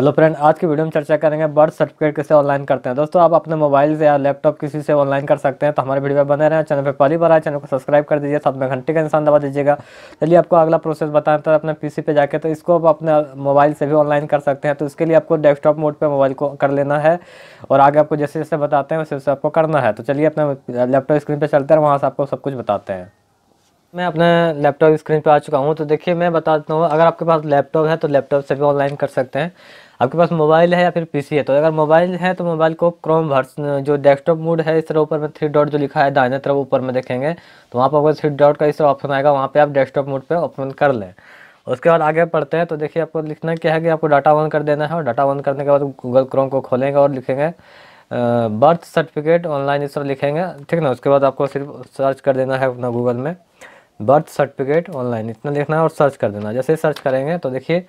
hello friend आज की video में चर्चा करेंगे बर्थ सर्टिफिकेट कैसे ऑनलाइन करते हैं दोस्तों आप अपने मोबाइल से या लैपटॉप किसी से ऑनलाइन कर सकते हैं तो हमारे वीडियो में बने रहें चैनल पर पहली बार आए चैनल को सब्सक्राइब कर दीजिए साथ में घंटे का निशान दबा दीजिएगा चलिए आपको अगला प्रोसेस बताएं तो अपने पी पे जाकर तो इसको आप अपने मोबाइल से भी ऑनलाइन कर सकते हैं तो इसके लिए आपको डेस्कटॉप मोड पर मोबाइल को कर लेना है और आगे आपको जैसे जैसे बताते हैं वैसे वैसे आपको करना है तो चलिए अपने लैपटॉप स्क्रीन पर चलते हैं वहाँ से आपको सब कुछ बताते हैं मैं अपने लैपटॉप स्क्रीन पर आ चुका हूँ तो देखिए मैं बता देता हूँ अगर आपके पास लैपटॉप है तो लैपटॉप से भी ऑनलाइन कर सकते हैं आपके पास मोबाइल है या फिर पीसी है तो अगर मोबाइल है तो मोबाइल को क्रोम भर्स जो डेस्कटॉप मोड है इस तरह ऊपर में थ्री डॉट जो लिखा है दाहिने तरफ ऊपर में देखेंगे तो वहाँ पर आपको थ्री डॉट का इस तरह ऑप्शन आएगा वहाँ पर आप डेस्कटॉप मोड पर ओपन कर लें उसके बाद आगे पढ़ते हैं तो देखिए आपको लिखना क्या है कि आपको डाटा ऑन कर देना है और डाटा ऑन करने के बाद गूगल क्रोम को खोलेंगे और लिखेंगे बर्थ सर्टिफिकेट ऑनलाइन इस तरह लिखेंगे ठीक ना उसके बाद आपको सिर्फ सर्च कर देना है अपना गूगल में बर्थ सर्टिफिकेट ऑनलाइन इतना देखना है और सर्च कर देना जैसे सर्च करेंगे तो देखिए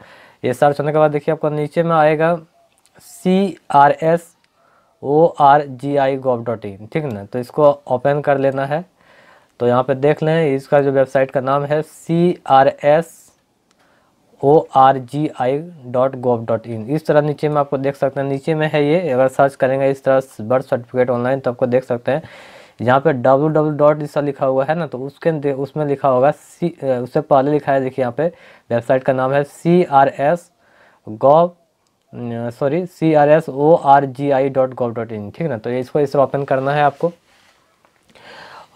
ये सर्च होने के बाद देखिए आपको नीचे में आएगा C R S O R G I gov dot in ठीक ना तो इसको ओपन कर लेना है तो यहाँ पे देख लें इसका जो वेबसाइट का नाम है C R S O R G I dot gov dot in इस तरह नीचे में आपको देख सकते हैं नीचे में है ये अगर सर्च करेंगे इस तरह बर्थ सर्टिफिकेट ऑनलाइन तो आपको देख सकते हैं यहाँ पे डब्ल्यू डब्ल्यू डॉट जिसका लिखा हुआ है ना तो उसके उसमें लिखा होगा सी उससे पहले लिखा है देखिए यहाँ पे वेबसाइट का नाम है C R S gov sorry C R S O R G I dot gov dot in ठीक ना तो इसको इसे ओपन करना है आपको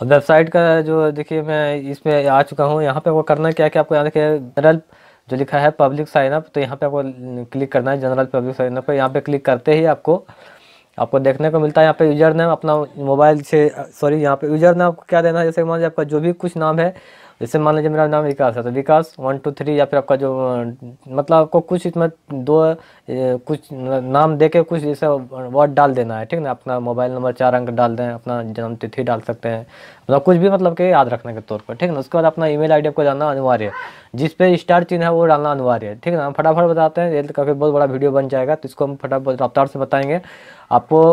और वेबसाइट का जो देखिए मैं इसमें आ चुका हूँ यहाँ पे आपको करना क्या है कि आपको यहाँ देखिए जनरल जो लिखा है पब्लिक साइनअप तो यहाँ पे आपको क्लिक करना है जनरल पब्लिक साइनअप पर यहाँ पे क्लिक करते ही आपको आपको देखने को मिलता है यहाँ पे यूजर नेम अपना मोबाइल से सॉरी यहाँ पे यूजर नेम आपको क्या देना है जैसे मान लीजिए आपका जो भी कुछ नाम है जैसे मान लीजिए मेरा नाम विकास है तो विकास वन टू थ्री या फिर आपका जो मतलब आपको कुछ इसमें दो कुछ नाम दे के कुछ जैसे वर्ड डाल देना है ठीक ना अपना मोबाइल नंबर चार अंक डाल दें अपना जन्म तिथि डाल सकते हैं मतलब कुछ भी मतलब के याद रखने के तौर पर ठीक ना उसके बाद अपना ईमेल आईडी आपको जानना अनिवार्य है जिस पे स्टार चिन्ह है वो डालना अनिवार्य है ठीक ना हम फटाफट बताते हैं ये तो काफ़ी बहुत बड़ा वीडियो बन जाएगा तो इसको हम फटाफट रफ्तार से बताएंगे आपको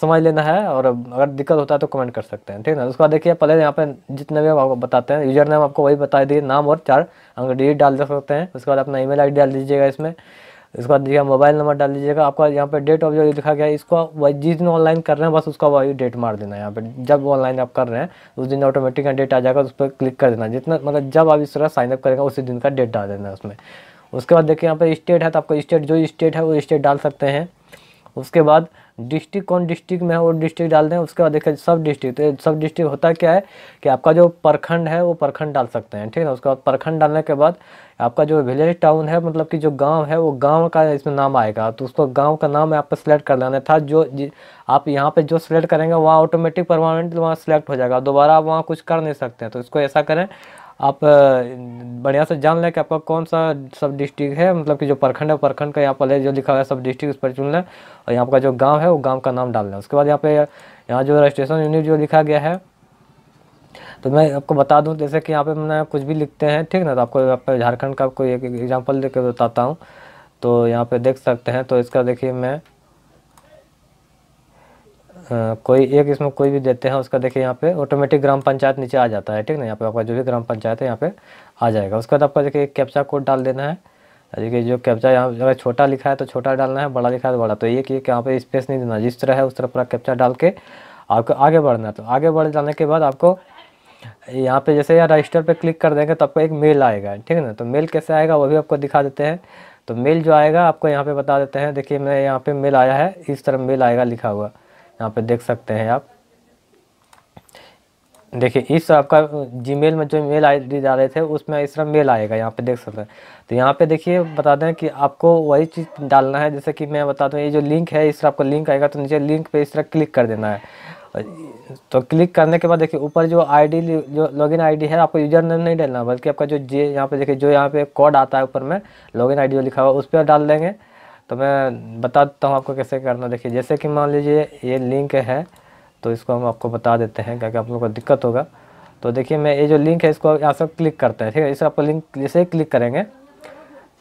समझ लेना है और अगर दिक्कत होता है तो कमेंट कर सकते हैं ठीक है ना उसके बाद देखिए पहले यहाँ पे जितने भी आपको बताते हैं यूजर नेम आपको वही बता दिए नाम और चार अंक डिजिट डाल सकते हैं उसके बाद अपना ईमेल आईडी डाल दीजिएगा इसमें उसके बाद देखिए मोबाइल नंबर डाल दीजिएगा आपका यहाँ पे डेट ऑफ जो लिखा गया है इसको जिस दिन ऑनलाइन कर रहे हैं बस उसका वही डेट मार देना है यहाँ पे जब ऑनलाइन आप कर रहे हैं उस दिन ऑटोमेटिक डेट आ जाएगा उस पर क्लिक कर देना जितना मतलब जब आप इस तरह साइनअप करेंगे उसी दिन का डेट डाल देना है उसमें उसके बाद देखिए यहाँ पे स्टेट है तो आपका स्टेट जो स्टेट है वो स्टेट डाल सकते हैं उसके बाद डिस्ट्रिक्ट कौन डिस्ट्रिक्ट में है वो डिस्ट्रिक्ट डाल दें उसके बाद देखिए सब डिस्ट्रिक्ट तो सब डिस्ट्रिक्ट होता क्या है कि आपका जो प्रखंड है वो प्रखंड डाल सकते हैं ठीक है उसके बाद प्रखंड डालने के बाद आपका जो विलेज टाउन है मतलब कि जो गांव है वो गांव का इसमें नाम आएगा तो उसको गांव का नाम आपको सिलेक्ट कर लेना था जो आप यहाँ पे जो सिलेक्ट करेंगे वहाँ ऑटोमेटिक परमानेंट वहाँ सिलेक्ट हो जाएगा दोबारा आप वहाँ कुछ कर नहीं सकते हैं तो इसको ऐसा करें आप बढ़िया से जान लें कि आपका कौन सा सब डिस्ट्रिक्ट है मतलब कि जो प्रखंड है प्रखंड का यहाँ पर जो लिखा हुआ है सब डिस्ट्रिक्ट उस पर चुन लें और यहाँ का जो गाँव है वो गाँव का नाम डाल लें उसके बाद यहाँ पे यहाँ जो रजिस्ट्रेशन यूनिट जो लिखा गया है तो मैं आपको बता दूं जैसे कि यहाँ पे मैं कुछ भी लिखते हैं ठीक ना तो आपको आपको झारखंड का आपको एक एग्जांपल देकर बताता हूँ तो यहाँ पे देख सकते हैं तो इसका देखिए मैं कोई एक इसमें कोई भी देते हैं उसका देखिए यहाँ पे ऑटोमेटिक ग्राम पंचायत नीचे आ जाता है ठीक ना यहाँ पे आपका जो भी ग्राम पंचायत है यहाँ पे आ जाएगा उसके बाद आपका देखिए कैप्चा कोड डाल देना है देखिए जो कैप्चा यहाँ अगर छोटा लिखा है तो छोटा डालना है बड़ा लिखा है तो बड़ा तो ये कि यहाँ पे स्पेस नहीं देना जिस तरह है उस तरह पूरा कैप्चा डाल के आपको आगे बढ़ना है तो आगे बढ़ जाने के बाद आपको यहाँ पे जैसे यहाँ रजिस्टर पे क्लिक कर देंगे तो आपको एक मेल आएगा ठीक है ना तो मेल कैसे आएगा वो भी आपको दिखा देते हैं तो मेल जो आएगा आपको यहाँ पे बता देते हैं देखिए मैं यहाँ पे मेल आया है इस तरह मेल आएगा लिखा हुआ यहाँ पे देख सकते हैं आप देखिए इस आपका जीमेल में जो मेल आई जा रहे थे उसमें इस तरह मेल आएगा यहाँ पे देख सकते हैं तो यहाँ पे देखिए बता दें कि आपको वही चीज़ डालना है जैसे कि मैं बता दूँ ये जो लिंक है इस तरह आपका लिंक आएगा तो नीचे लिंक पे इस तरह क्लिक कर देना है तो क्लिक करने के बाद देखिए ऊपर जो आईडी जो लॉगिन आईडी है आपको यूजर नेम नहीं डालना बल्कि आपका जो जे यहाँ पे देखिए जो यहाँ पे कोड आता है ऊपर में लॉगिन आईडी जो लिखा हुआ उस पर डाल देंगे तो मैं बता देता हूँ आपको कैसे करना देखिए जैसे कि मान लीजिए ये लिंक है तो इसको हम आपको बता देते हैं क्या आप लोग को दिक्कत होगा तो देखिए मैं ये जो लिंक है इसको यहाँ से क्लिक करते हैं ठीक है इसे आपको लिंक जैसे ही क्लिक करेंगे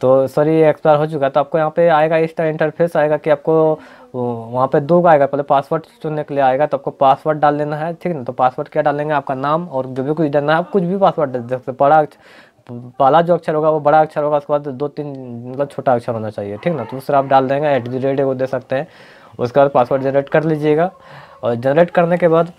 तो सॉरी ये एक्सपायर हो चुका है तो आपको यहाँ पे आएगा इस टाइम इंटरफेस आएगा कि आपको वहाँ पे दो आएगा पहले पासवर्ड चुनने के लिए आएगा तो आपको पासवर्ड डाल लेना है ठीक है ना तो पासवर्ड क्या डालेंगे आपका नाम और जो भी कुछ डालना है आप कुछ भी पासवर्ड डाल सकते पढ़ा पहला जो अक्षर होगा वो बड़ा अक्षर होगा उसके बाद दो तीन मतलब छोटा अक्षर होना चाहिए ठीक ना तो उससे आप डाल देंगे एट दी रेट वो दे सकते हैं उसके बाद पासवर्ड जनरेट कर लीजिएगा और जनरेट करने के बाद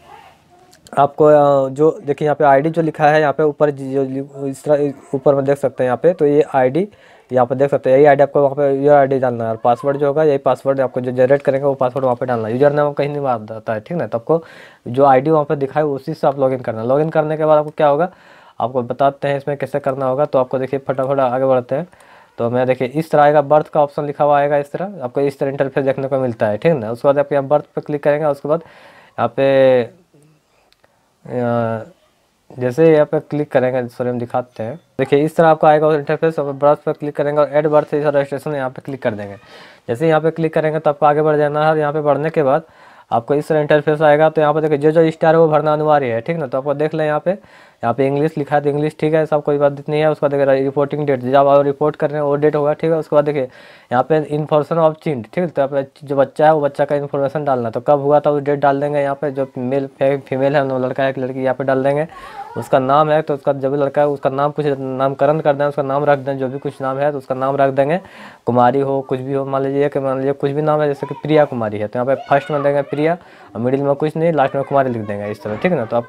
आपको जो देखिए यहाँ पे आईडी जो लिखा है यहाँ पे ऊपर जो इस तरह ऊपर में देख सकते हैं यहाँ पे तो ये आईडी यहाँ पे देख सकते हैं यही आईडी आपको वहाँ पे ये आईडी डालना है और पासवर्ड जो होगा यही पासवर्ड आपको जो जनरेट करेंगे वो पासवर्ड वहाँ पे डालना है यूजर नेम कहीं नहीं मार जाता है ठीक ना तो आपको जो आई डी वहाँ पे दिखाए उसी से आप इन करना इन करने के बाद आपको क्या होगा आपको बताते हैं इसमें कैसे करना होगा तो आपको देखिए फटाफट आगे बढ़ते हैं तो मैं देखिए इस तरह आएगा बर्थ का ऑप्शन लिखा हुआ आएगा इस तरह आपको इस तरह इंटरफेस देखने को मिलता है ठीक है ना उसके बाद आप यहाँ बर्थ पर क्लिक करेंगे उसके बाद यहाँ पे जैसे यहाँ पर क्लिक करेंगे सॉरी हम दिखाते हैं देखिए इस तरह आपको आएगा इंटरफेस और बर्थ पर क्लिक करेंगे और एड बर्थ इस रजिस्ट्रेशन यहाँ पर क्लिक कर देंगे जैसे यहाँ पर क्लिक करेंगे तो आपको आगे बढ़ जाना है और यहाँ पर बढ़ने के बाद आपको इस तरह इंटरफेस आएगा तो यहाँ पर देखिए जो जो स्टार है वो भरना अनिवार्य है ठीक ना तो आपको देख लें यहाँ पे यहाँ पे इंग्लिश लिखा है तो इंग्लिश ठीक है सब कोई बात नहीं है उसका देखिए रिपोर्टिंग डेट जब आप रिपोर्ट कर रहे हैं वो डेट होगा ठीक है उसके बाद देखिए यहाँ पे इन्फॉर्मेशन ऑफ चिंट ठीक है तो जो बच्चा है वो बच्चा का इन्फॉर्मेशन डालना तो कब हुआ था वो डेट डाल देंगे यहाँ पे जो मेल फीमेल है लड़का है एक लड़की यहाँ पे डाल देंगे उसका नाम है तो उसका जब भी लड़का है उसका नाम कुछ नामकरण कर दें उसका नाम रख दें जो भी कुछ नाम है तो उसका नाम रख देंगे कुमारी हो कुछ भी हो मान लीजिए कि मान लीजिए कुछ भी नाम है जैसे कि प्रिया कुमारी है तो यहाँ पे फर्स्ट में देंगे प्रिया और मिडिल में कुछ नहीं लास्ट में कुमारी लिख देंगे इस तरह ठीक है ना तो आप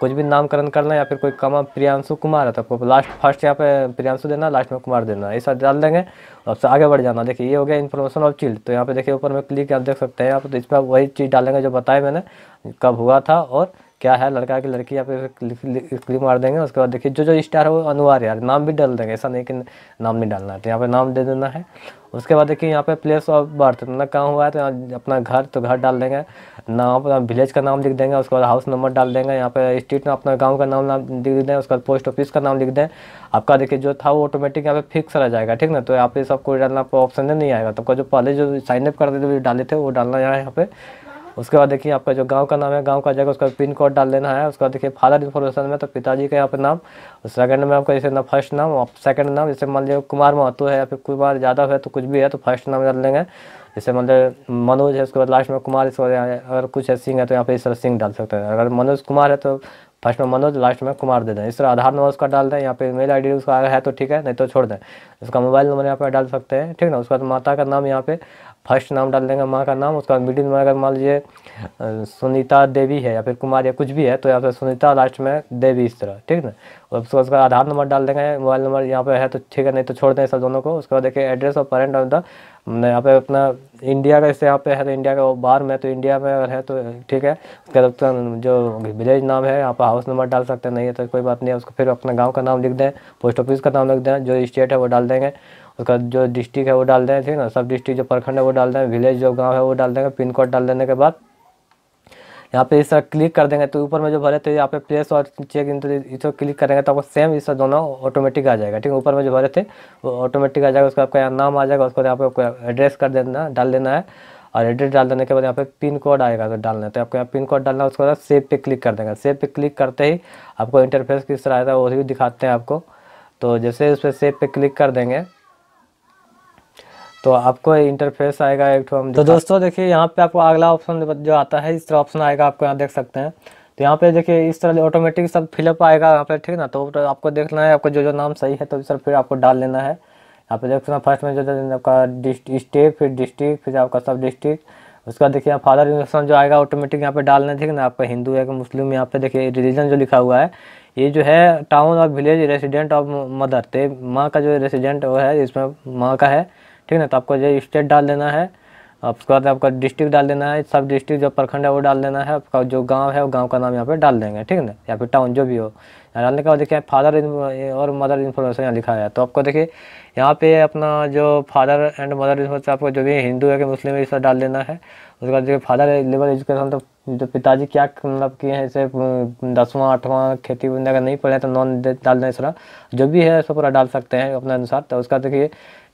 कुछ भी नामकरण करना लें फिर कोई कमा प्रियांशु कुमार है तो आपको लास्ट फर्स्ट यहाँ पे प्रियांशु देना लास्ट में कुमार देना ऐसा डाल देंगे और आगे बढ़ जाना देखिए ये हो गया इन्फॉर्मेशन ऑफ चिल्ड तो यहाँ पे देखिए ऊपर में क्लिक आप देख सकते हैं यहाँ पर तो इसमें वही चीज़ डालेंगे जो बताया मैंने कब हुआ था और क्या है लड़का की लड़की आप क्लिक मार देंगे उसके बाद देखिए जो जो स्टार है वो अनिवार्य यार नाम भी डाल देंगे ऐसा नहीं कि नाम नहीं डालना है तो यहाँ पे नाम दे देना है उसके बाद देखिए यहाँ पे प्लेस ऑफ बर्थ ना कहाँ हुआ है तो अपना घर तो घर डाल देंगे नाम विलेज का नाम लिख देंगे उसके बाद हाउस नंबर डाल देंगे यहाँ पे स्ट्रीट में अपना गाँव का नाम लिख दें उसके बाद पोस्ट ऑफिस का नाम लिख दें आपका देखिए जो था वो ऑटोमेटिक यहाँ पे फिक्स रह जाएगा ठीक ना तो यहाँ पे सब कोई डालना आपको ऑप्शन नहीं आएगा तो जो पहले जो साइनअप कर देते डाले थे वो डालना यहाँ पे उसके बाद देखिए आपका जो गांव का नाम है गांव का जगह उसका पिन कोड डाल देना है उसका देखिए फादर इन्फॉर्मेशन में तो पिताजी का यहाँ पर नाम सेकंड में आपका जैसे ना फर्स्ट नाम और सेकंड नाम जैसे मान लीजिए कुमार महतो है या फिर कुमार यादव है तो कुछ भी है तो फर्स्ट नाम डाल देंगे जैसे लीजिए मनोज है उसके बाद लास्ट में कुमार इसके बाद अगर कुछ है सिंह है तो यहाँ पे इस तरह सिंह डाल सकते हैं अगर मनोज कुमार है तो फर्स्ट में मनोज लास्ट में कुमार दे दें इस तरह आधार नंबर उसका डाल दें यहाँ पे मेल आईडी उसका है तो ठीक है नहीं तो छोड़ दें उसका मोबाइल नंबर यहाँ पे डाल सकते हैं ठीक ना उसके बाद माता का नाम यहाँ पे फर्स्ट नाम डाल देंगे माँ का नाम उसके बाद मिडिल में अगर मान लीजिए सुनीता देवी है या फिर कुमार या कुछ भी है तो यहाँ पर सुनीता लास्ट में देवी इस तरह ठीक ना और उसका उसका आधार नंबर डाल देंगे मोबाइल नंबर यहाँ पे है तो ठीक है नहीं तो छोड़ दें सब दोनों को उसके बाद देखिए एड्रेस और पेरेंट ऑफ द यहाँ पे अपना इंडिया का इससे यहाँ पे है तो इंडिया का बाहर में तो इंडिया में अगर है तो ठीक है उसके बाद उसका जो विलेज नाम है यहाँ पर हाउस नंबर डाल सकते हैं नहीं है तो कोई बात नहीं है उसको फिर अपना गाँव का नाम लिख दें पोस्ट ऑफिस का नाम लिख दें जो स्टेट है वो डाल देंगे उसका जो डिस्ट्रिक्ट है वो डाल देंगे ठीक ना सब डिस्ट्रिक्ट जो प्रखंड है वो डाल देंगे विलेज जो गाँव है वो डाल देंगे पिन कोड डाल देने के बाद यहाँ पे इस तरह क्लिक कर देंगे तो ऊपर में जो भरे थे यहाँ पे प्लेस और चेक इन तो इसको क्लिक करेंगे तो आपको सेम इस दोनों ऑटोमेटिक आ जाएगा ठीक है ऊपर में जो भरे थे वो ऑटोमेटिक आ जाएगा उसका आपका यहाँ नाम आ जाएगा उसको यहाँ पे एड्रेस कर देना डाल देना है और एड्रेस डाल देने के बाद यहाँ पे पिन कोड आएगा तो डालना है तो आपको यहाँ पिन कोड डालना है उसके बाद सेव पे क्लिक कर देंगे सेव पे क्लिक करते ही आपको इंटरफेस किस तरह आएगा वो भी दिखाते हैं आपको तो जैसे उस पर सेव पे क्लिक कर देंगे तो आपको इंटरफेस आएगा एक हम तो दोस्तों देखिए यहाँ पे आपको अगला ऑप्शन जो आता है इस तरह ऑप्शन आएगा आपको यहाँ देख सकते हैं तो यहाँ पे देखिए इस तरह ऑटोमेटिक सब फिलअप आएगा यहाँ पे ठीक ना तो आपको देखना है आपको जो जो नाम सही है तो सर फिर आपको डाल लेना है यहाँ पे देख फर्स्ट में जो आपका स्टेट फिर डिस्ट्रिक्ट फिर आपका सब डिस्ट्रिक्ट उसका देखिए यहाँ फादर इंडक्शन जो आएगा ऑटोमेटिक यहाँ पे डालना है ठीक ना आपका हिंदू है कि मुस्लिम यहाँ पे देखिए रिलीजन जो लिखा हुआ है ये जो है टाउन और विलेज रेसिडेंट ऑफ मदर तो माँ का जो रेसिडेंट वो है इसमें माँ का है ठीक ना तो आपको जो स्टेट डाल देना है उसके बाद आपका डिस्ट्रिक्ट डाल देना है सब डिस्ट्रिक्ट जो प्रखंड है वो डाल देना है आपका जो गांव है वो गांव का नाम यहाँ पे डाल देंगे ठीक है ना या फिर टाउन जो भी हो डालने के बाद देखिए फादर और मदर इन्फॉर्मेशन यहाँ लिखा है तो आपको देखिए यहाँ पे अपना जो फादर एंड मदर इन्फॉर्मेशन आपको जो भी हिंदू है कि मुस्लिम है इस डाल देना है उसके बाद जो फादर लेवल एजुकेशन तो जो पिताजी क्या मतलब किए हैं जैसे दसवां आठवां खेती अगर नहीं पढ़े तो नॉन डाल दें सर जो भी है सब पूरा डाल सकते हैं अपने अनुसार तो उसका देखिए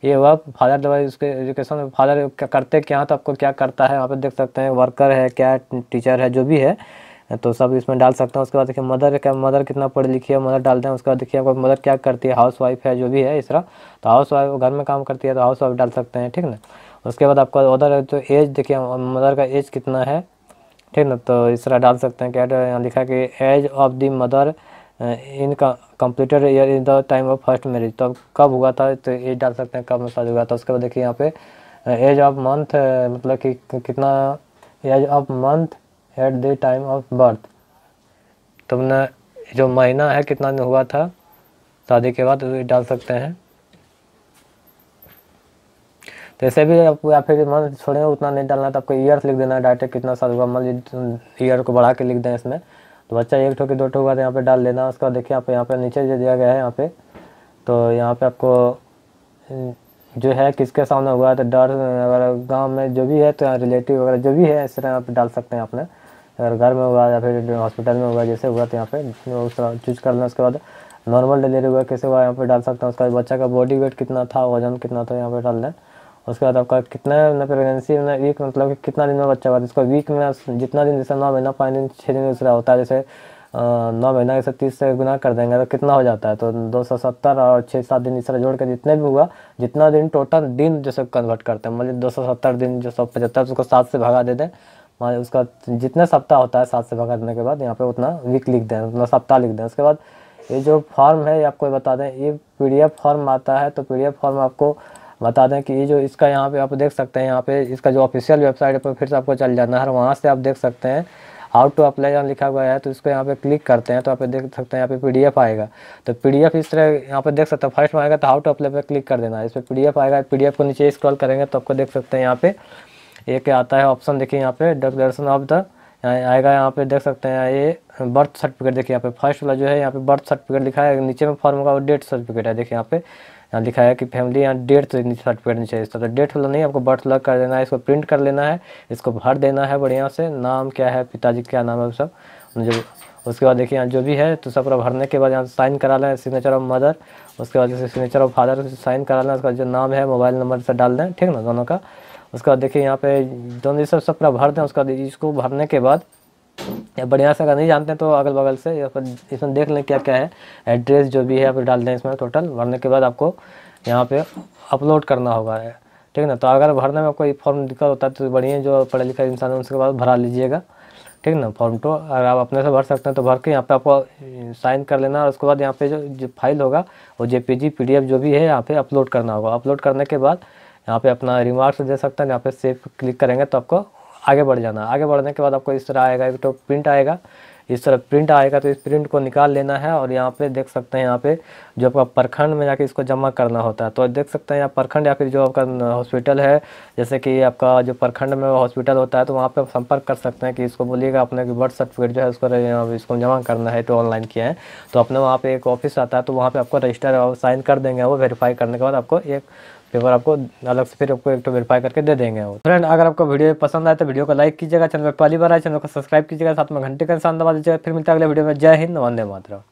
ये हुआ फादर लेवल उसके एजुकेशन फादर करते क्या तो आपको क्या करता है वहाँ पर देख सकते हैं वर्कर है क्या टीचर है जो भी है तो सब इसमें डाल सकते हैं उसके बाद देखिए मदर क्या मदर कितना पढ़ी लिखी है मदर डालते हैं उसके बाद देखिए आपको मदर क्या करती है हाउस वाइफ है जो भी है इस तरह तो हाउस वाइफ घर में काम करती है तो हाउस वाइफ डाल सकते हैं ठीक ना उसके बाद आपका उधर तो एज देखिए मदर का एज कितना है ठीक ना तो इस तरह डाल सकते हैं क्या यहाँ लिखा कि age of the mother in completed year in the time of first marriage तो कब हुआ था तो एज डाल सकते हैं कब मसाज हुआ था उसके बाद देखिए यहाँ पे एज ऑफ मंथ मतलब कि कितना age of month at the time of birth तुमने जो महीना है कितना हुआ था शादी के बाद डाल सकते हैं तो ऐसे भी आप या फिर मन छोड़ें उतना नहीं डालना तो आपको ईयर्स लिख देना है डायरेक्ट कितना साल हुआ मान लीजिए ईयर को बढ़ा के लिख दें इसमें तो बच्चा एक ठो के दो ठो हुआ तो यहाँ पर डाल देना उसके बाद देखिए आप यहाँ पर नीचे जो दिया गया है यहाँ पर तो यहाँ पर आपको हम्म, जो है किसके सामने हुआ तो डर अगर गाँव में जो भी है तो यहाँ रिलेटिव वगैरह जो भी है इस तरह यहाँ पर डाल सकते हैं आपने अगर घर में हुआ या फिर हॉस्पिटल में हुआ जैसे हुआ तो यहाँ पे उस चूज कर लें उसके बाद नॉर्मल डिलीवरी हुआ कैसे हुआ यहाँ पे डाल सकते हैं उसका बच्चा का बॉडी वेट कितना था वजन कितना था यहाँ पे डाल दें उसके बाद आपका कितना ना प्रेगनेंसी में वीक मतलब कि कितना दिन में बच्चा हुआ जिसका वीक में जितना दिन जैसे नौ महीना पाँच दिन छः दिन दूसरा होता है जैसे नौ महीना जैसे तीस से गुना कर देंगे तो कितना हो जाता है तो दो सौ सत्तर और छः सात दिन तीसरा जोड़ के जितने भी हुआ जितना दिन टोटल दिन जैसे कन्वर्ट करते हैं मतलब दो सौ सत्तर दिन जो सौ पचहत्तर उसको सात से भगा दे दें मान उसका जितना सप्ताह होता है सात से भगा देने के बाद यहाँ पे उतना वीक लिख दें उतना सप्ताह लिख दें उसके बाद ये जो फॉर्म है आपको बता दें ये पी फॉर्म आता है तो पी फॉर्म आपको बता दें कि ये जो इसका यहाँ पे आप देख सकते हैं यहाँ पे इसका जो ऑफिशियल वेबसाइट पर फिर से आपको चल जाना है वहाँ से आप देख सकते हैं हाउ टू अप्लाई यहाँ लिखा हुआ है तो इसको यहाँ पे क्लिक करते हैं तो आप देख सकते हैं यहाँ पे पीडीएफ आएगा तो पीडीएफ इस तरह यहाँ पे देख सकते हैं फर्स्ट में आएगा तो हाउ टू अप्लाई पे क्लिक कर देना है इस पर एफ आएगा एफ को नीचे स्क्रॉल करेंगे तो आपको देख सकते हैं यहाँ पे एक आता है ऑप्शन देखिए यहाँ पे डिक्लेरेशन ऑफ द आएगा यहाँ पे देख सकते हैं ये बर्थ सर्टिफिकेट देखिए यहाँ पे फर्स्ट वाला जो है यहाँ पे बर्थ सर्टिफिकेट लिखा है नीचे में फॉर्म का डेट सर्टिफिकेट है देखिए यहाँ पे यहाँ लिखा है कि फैमिली यहाँ डेट सर्टिफिकेट नहीं चाहिए तो डेट वाला नहीं आपको बर्थ लग कर देना है इसको प्रिंट कर लेना है इसको भर देना है बढ़िया से नाम क्या है पिताजी क्या नाम है सब जो उसके बाद देखिए यहाँ जो भी है तो सब पूरा भरने के बाद यहाँ साइन करा लें सिग्नेचर ऑफ मदर उसके बाद जैसे सिग्नेचर ऑफ फादर साइन करा लें उसका जो नाम है मोबाइल नंबर से डाल दें ठीक ना दोनों का उसके बाद देखिए यहाँ पे दोनों सब सब पूरा भर दें उसका इसको भरने के बाद या बढ़िया से अगर नहीं जानते हैं तो अगल बगल से या फिर इसमें देख लें क्या क्या है एड्रेस जो भी है आप डाल दें इसमें टोटल भरने के बाद आपको यहाँ पे अपलोड करना होगा ठीक है ना तो अगर भरने में कोई फॉर्म दिक्कत होता है तो बढ़िया जो पढ़े लिखा इंसान है उसके बाद भरा लीजिएगा ठीक है ना फॉर्म टू तो अगर आप अपने से भर सकते हैं तो भर के यहाँ पे आपको साइन कर लेना और उसके बाद यहाँ पे जो जो फाइल होगा वो जे पी जो भी है यहाँ पे अपलोड करना होगा अपलोड करने के बाद यहाँ पे अपना रिमार्क्स दे सकते हैं यहाँ पे सेव क्लिक करेंगे तो आपको आगे बढ़ जाना आगे बढ़ने के बाद आपको इस तरह आएगा एक तो प्रिंट आएगा इस तरह प्रिंट आएगा तो इस प्रिंट को निकाल लेना है और यहाँ पे देख सकते हैं यहाँ पे जो आपका प्रखंड में जाके इसको जमा करना होता है तो देख सकते हैं यहाँ प्रखंड या फिर जो आपका हॉस्पिटल है जैसे कि आपका जो प्रखंड में हॉस्पिटल होता है तो वहाँ पर संपर्क कर सकते हैं कि इसको बोलिएगा अपने बर्थ सर्टिफिकेट जो है उसको इसको जमा करना है तो ऑनलाइन किया है तो अपने वहाँ पर एक ऑफिस आता है तो वहाँ पर आपको रजिस्टर साइन कर देंगे वो वेरीफाई करने के बाद आपको एक पेपर आपको अलग से फिर आपको एक तो वेरीफाई करके दे देंगे वो फ्रेंड अगर आपको वीडियो पसंद आए तो वीडियो को लाइक कीजिएगा चैनल पर पहली बार आए चैनल को सब्सक्राइब कीजिएगा साथ में घंटे का निशान दबा दीजिएगा फिर मिलता है अगले वीडियो में जय हिंद वंदे मातरम